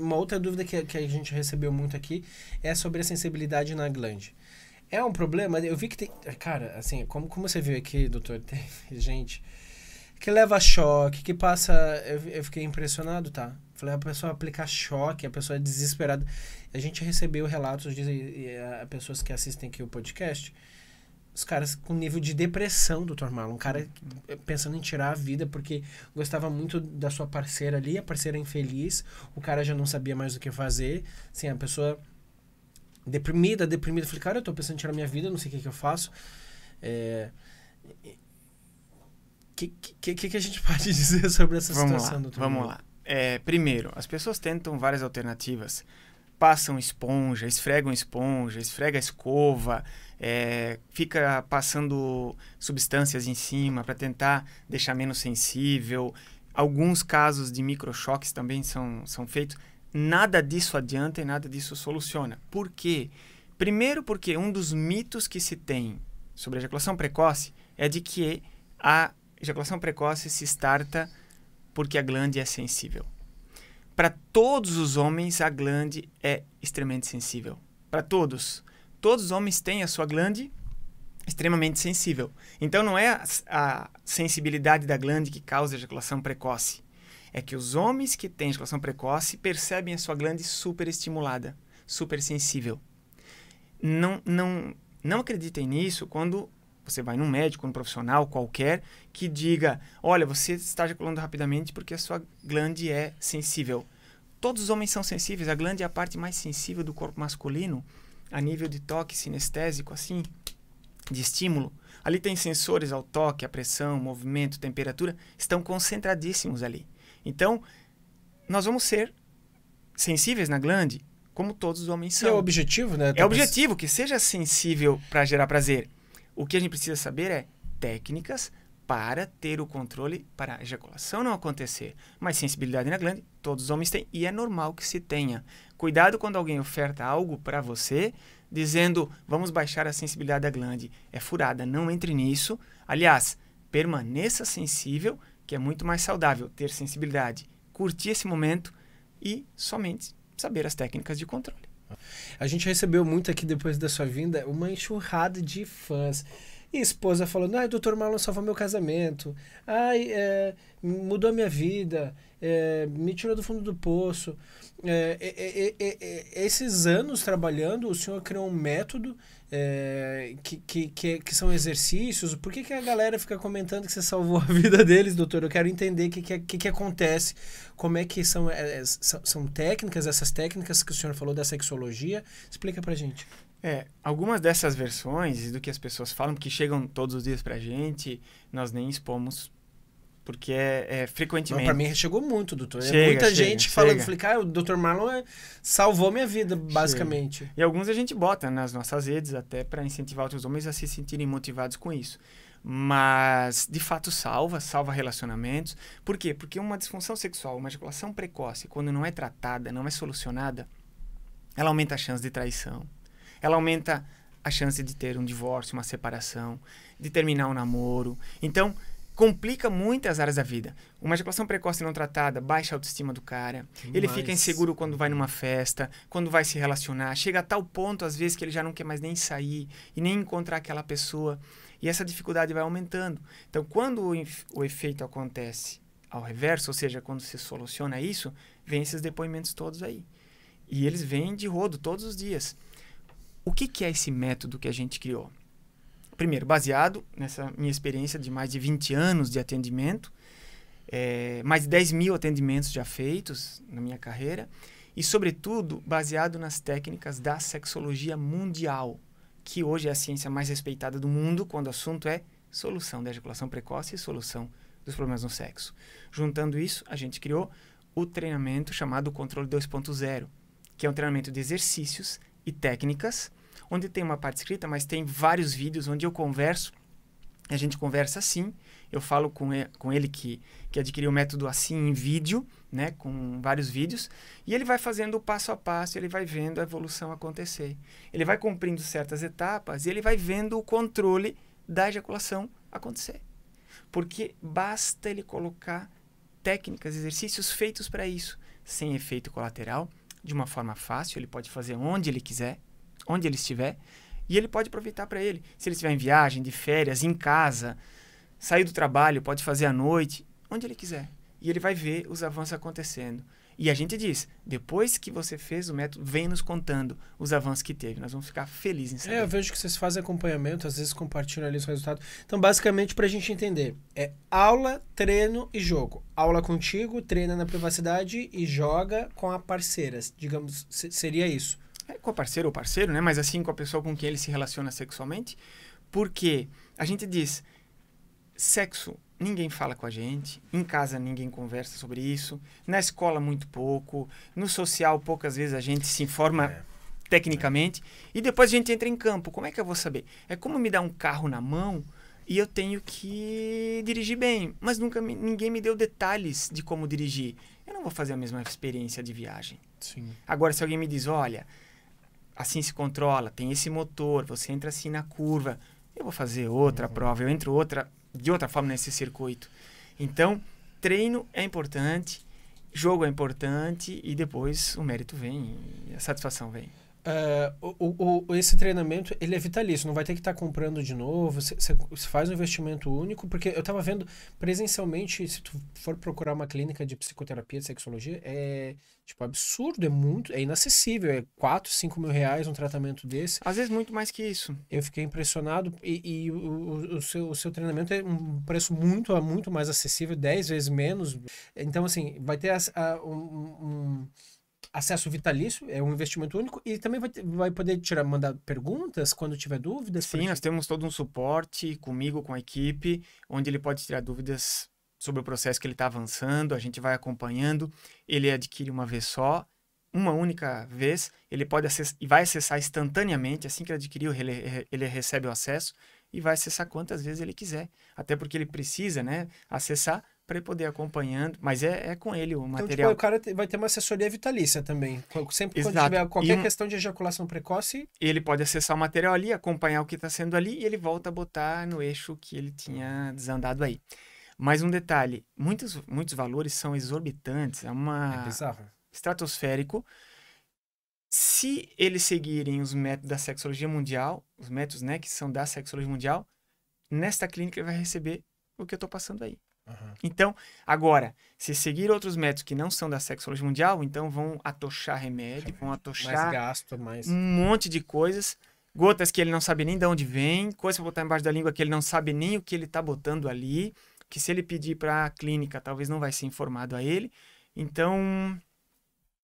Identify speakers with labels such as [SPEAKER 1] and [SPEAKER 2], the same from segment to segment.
[SPEAKER 1] Uma outra dúvida que, que a gente recebeu muito aqui é sobre a sensibilidade na glande. É um problema? Eu vi que tem. Cara, assim, como, como você viu aqui, doutor, tem gente que leva choque, que passa. Eu, eu fiquei impressionado, tá? Falei, a pessoa aplicar choque, a pessoa é desesperada. A gente recebeu relatos de, de, de, pessoas que assistem aqui o podcast os caras com nível de depressão, doutor Marlon. Um cara pensando em tirar a vida porque gostava muito da sua parceira ali, a parceira infeliz, o cara já não sabia mais o que fazer. Assim, a pessoa deprimida, deprimida. falei, cara, eu tô pensando em tirar minha vida, não sei o que, que eu faço. É... Que, que, que, que a gente pode dizer sobre essa vamos situação, lá, doutor Vamos lá.
[SPEAKER 2] É, primeiro, as pessoas tentam várias alternativas passam esponja, esfregam esponja, esfrega escova, é, fica passando substâncias em cima para tentar deixar menos sensível. Alguns casos de microchoques também são, são feitos. Nada disso adianta e nada disso soluciona. Por quê? Primeiro, porque um dos mitos que se tem sobre a ejaculação precoce é de que a ejaculação precoce se starta porque a glande é sensível. Para todos os homens, a glande é extremamente sensível. Para todos. Todos os homens têm a sua glande extremamente sensível. Então não é a, a sensibilidade da glande que causa ejaculação precoce. É que os homens que têm ejaculação precoce percebem a sua glande super supersensível. Não, não, não acreditem nisso quando você vai num médico, num profissional qualquer que diga: olha, você está ejaculando rapidamente porque a sua glande é sensível. Todos os homens são sensíveis, a glande é a parte mais sensível do corpo masculino, a nível de toque sinestésico, assim, de estímulo. Ali tem sensores ao toque, à pressão, movimento, temperatura, estão concentradíssimos ali. Então, nós vamos ser sensíveis na glande, como todos os homens são. E é o objetivo, né? É o objetivo que seja sensível para gerar prazer. O que a gente precisa saber é técnicas para ter o controle para a ejaculação não acontecer. Mas sensibilidade na glande, todos os homens têm e é normal que se tenha. Cuidado quando alguém oferta algo para você dizendo vamos baixar a sensibilidade da glande. É furada, não entre nisso. Aliás, permaneça sensível, que é muito mais saudável ter sensibilidade, curtir esse momento e somente
[SPEAKER 1] saber as técnicas de controle. A gente recebeu muito aqui depois da sua vinda uma enxurrada de fãs. E esposa falando: ai, ah, doutor Marlon salvou meu casamento, ai, é, mudou minha vida, é, me tirou do fundo do poço. É, é, é, é esses anos trabalhando, o senhor criou um método que, que, que, que, são exercícios. Por que, que a galera fica comentando que você salvou a vida deles, doutor? Eu quero entender o que, que, que, acontece, como é que são, são, são técnicas, essas técnicas que o senhor falou da sexologia. Explica pra gente. É, algumas dessas
[SPEAKER 2] versões do que as pessoas falam, que chegam todos os dias pra gente, nós nem expomos porque é, é frequentemente. Não, pra mim chegou muito, doutor. É chega, muita chega, gente chega. falando, falei, cara, o doutor Marlon é, salvou minha vida, basicamente. E alguns a gente bota nas nossas redes até para incentivar outros homens a se sentirem motivados com isso. Mas, de fato, salva, salva relacionamentos. Por quê? Porque uma disfunção sexual, uma ejaculação precoce, quando não é tratada, não é solucionada, ela aumenta a chance de traição, ela aumenta a chance de ter um divórcio, uma separação, de terminar um namoro. Então, complica muitas áreas da vida. Uma ejaculação precoce não tratada baixa a autoestima do cara. Ele fica inseguro quando vai numa festa, quando vai se relacionar. Chega a tal ponto, às vezes, que ele já não quer mais nem sair e nem encontrar aquela pessoa. E essa dificuldade vai aumentando. Então, quando o, o efeito acontece ao reverso, ou seja, quando se soluciona isso, vem esses depoimentos todos aí. E eles vêm de rodo todos os dias. O que, que é esse método que a gente criou? Primeiro, baseado nessa minha experiência de mais de 20 anos de atendimento, é, mais de 10 mil atendimentos já feitos na minha carreira, e, sobretudo, baseado nas técnicas da sexologia mundial, que hoje é a ciência mais respeitada do mundo quando o assunto é solução da ejaculação precoce e solução dos problemas no sexo. Juntando isso, a gente criou o treinamento chamado Controle 2.0, que é um treinamento de exercícios e técnicas, onde tem uma parte escrita, mas tem vários vídeos onde eu converso. A gente conversa assim, eu falo com ele, com ele que, que adquiriu o método assim em vídeo, né, com vários vídeos, e ele vai fazendo o passo a passo, ele vai vendo a evolução acontecer. Ele vai cumprindo certas etapas e ele vai vendo o controle da ejaculação acontecer. Porque basta ele colocar técnicas, exercícios feitos para isso, sem efeito colateral, de uma forma fácil, ele pode fazer onde ele quiser, onde ele estiver, e ele pode aproveitar para ele. Se ele estiver em viagem, de férias, em casa, sair do trabalho, pode fazer à noite, onde ele quiser. E ele vai ver os avanços acontecendo. E a gente diz, depois
[SPEAKER 1] que você fez o método, vem nos contando os avanços que teve. Nós vamos ficar felizes em saber. É, eu vejo que vocês fazem acompanhamento, às vezes compartilham ali os resultados. Então, basicamente, para a gente entender, é aula, treino e jogo. Aula contigo, treina na privacidade e joga com a parceira. Digamos, seria isso. É, com a parceira ou parceiro, né? Mas assim, com a pessoa com quem ele se relaciona
[SPEAKER 2] sexualmente. Porque a gente diz, sexo ninguém fala com a gente, em casa ninguém conversa sobre isso, na escola muito pouco, no social poucas vezes a gente se informa é. tecnicamente é. e depois a gente entra em campo. Como é que eu vou saber? É como me dar um carro na mão e eu tenho que dirigir bem, mas nunca me, ninguém me deu detalhes de como dirigir. Eu não vou fazer a mesma experiência de viagem. Sim. Agora se alguém me diz, olha, assim se controla, tem esse motor, você entra assim na curva, eu vou fazer outra uhum. prova, eu entro outra de outra forma nesse né, circuito. Então, treino é importante, jogo é importante e depois o
[SPEAKER 1] mérito vem, a satisfação vem. Uh, o, o, esse treinamento ele é vitalício, não vai ter que estar tá comprando de novo. Você faz um investimento único, porque eu estava vendo presencialmente, se tu for procurar uma clínica de psicoterapia, de sexologia, é tipo absurdo, é muito, é inacessível, é 4, 5 mil reais um tratamento desse. Às vezes muito mais que isso. Eu fiquei impressionado e, e o, o, o, seu, o seu treinamento é um preço muito, muito mais acessível, 10 vezes menos. Então, assim, vai ter a, a, um, um acesso vitalício, é um investimento único, e também vai, ter, vai poder tirar, mandar perguntas quando tiver dúvidas?
[SPEAKER 2] Sim, nós temos todo um suporte comigo, com a equipe, onde ele pode tirar dúvidas sobre o processo que ele está avançando, a gente vai acompanhando, ele adquire uma vez só, uma única vez, ele pode acessar, e vai acessar instantaneamente, assim que ele adquiriu, ele, ele recebe o acesso, e vai acessar quantas vezes ele quiser. Até porque ele precisa né, acessar para ele poder acompanhando, mas é, é com ele o material. Então, tipo, o
[SPEAKER 1] cara vai ter uma assessoria vitalícia também. Sempre Exato. quando tiver qualquer questão de ejaculação precoce.
[SPEAKER 2] Ele pode acessar o material ali, acompanhar o que está sendo ali e ele volta a botar no eixo que ele tinha desandado aí. Mas um detalhe: muitos, muitos valores são exorbitantes, é uma. É bizarro. Estratosférico. Se eles seguirem os métodos da sexologia mundial, os métodos né, que são da sexologia mundial, nesta clínica ele vai receber o que eu estou passando aí. Então, agora, se seguir outros métodos que não são da sexologia mundial, então vão atochar remédio, vão atochar mais gasto, mais... um monte de coisas, gotas que ele não sabe nem de onde vem, coisas para botar embaixo da língua que ele não sabe nem o que ele está botando ali, que se ele pedir para a clínica, talvez não vai ser informado a ele. Então,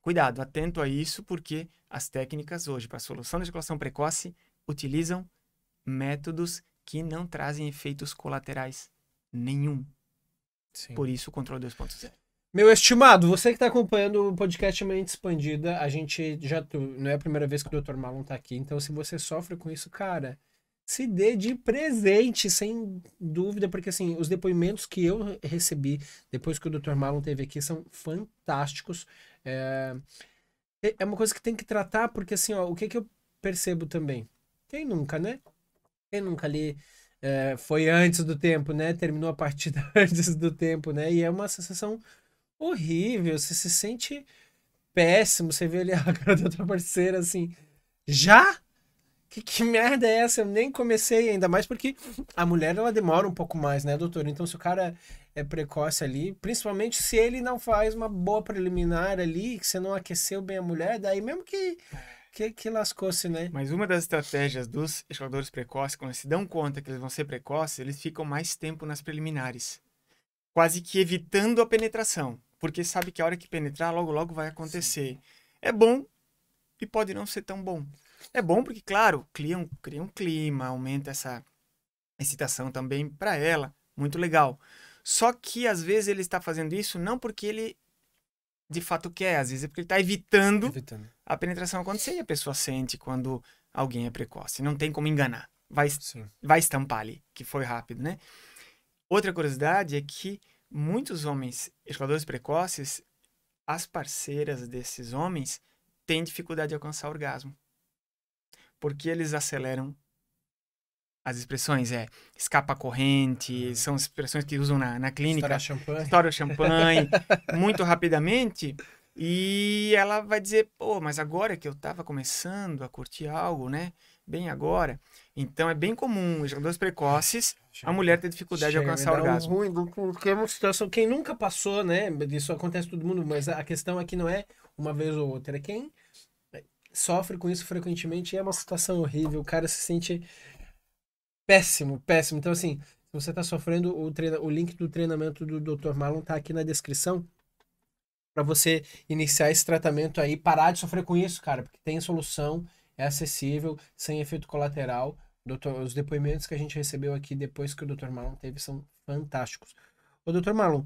[SPEAKER 2] cuidado, atento a isso, porque as técnicas hoje para solução da ejaculação precoce utilizam métodos que não trazem efeitos colaterais nenhum. Sim. Por isso o controle 2.0.
[SPEAKER 1] Meu estimado, você que está acompanhando o podcast Mente Expandida, a gente já. Não é a primeira vez que o Dr. Malon está aqui, então se você sofre com isso, cara, se dê de presente, sem dúvida, porque assim, os depoimentos que eu recebi depois que o Dr. Malon teve aqui são fantásticos. É, é, é uma coisa que tem que tratar, porque assim, ó, o que, que eu percebo também? Quem nunca, né? Quem nunca ali. Lê é, foi antes do tempo, né? Terminou a partida antes do tempo, né? E é uma sensação horrível. Você se sente péssimo. Você vê ali a cara da outra parceira assim. Já? Que, que, merda é essa? Eu nem comecei, ainda mais porque a mulher ela demora um pouco mais, né, doutor? Então, se o cara é precoce ali, principalmente se ele não faz uma boa preliminar ali, que você não aqueceu bem a mulher, daí mesmo que que, que lascou-se, né?
[SPEAKER 2] Mas uma das estratégias dos escaladores precoces, quando eles se dão conta que eles vão ser precoces, eles ficam mais tempo nas preliminares, quase que evitando a penetração, porque sabe que a hora que penetrar, logo, logo vai acontecer. Sim. É bom e pode não ser tão bom. É bom porque, claro, cria um, cria um clima, aumenta essa excitação também para ela, muito legal. Só que às vezes ele está fazendo isso não porque ele de fato quer, às vezes é porque ele está evitando, evitando a penetração acontecer e a pessoa sente quando alguém é precoce. Não tem como enganar. Vai, vai estampar ali, que foi rápido, né? Outra curiosidade é que muitos homens ejaculadores precoces, as parceiras desses homens têm dificuldade de alcançar o orgasmo. Porque eles aceleram as expressões é escapa corrente, uhum. são expressões que usam na, na clínica. Estoura champanhe. Estoura champanhe. muito rapidamente, e ela vai dizer, pô, mas agora que eu estava começando a curtir algo, né? Bem agora. Então é bem comum, jogadores precoces, a mulher ter dificuldade Chega, de alcançar o orgasmo. Um
[SPEAKER 1] ruim, porque é uma situação, quem nunca passou, né? Isso acontece todo mundo, mas a questão aqui é não é uma vez ou outra, é quem é, sofre com isso frequentemente é uma situação horrível, o cara se sente péssimo, péssimo. Então assim, se você está sofrendo, o, treina, o link do treinamento do Dr. Marlon está aqui na descrição para você iniciar esse tratamento aí, parar de sofrer com isso, cara, porque tem solução, é acessível, sem efeito colateral. Doutor, os depoimentos que a gente recebeu aqui depois que o Dr. malon teve são fantásticos. O Dr. malon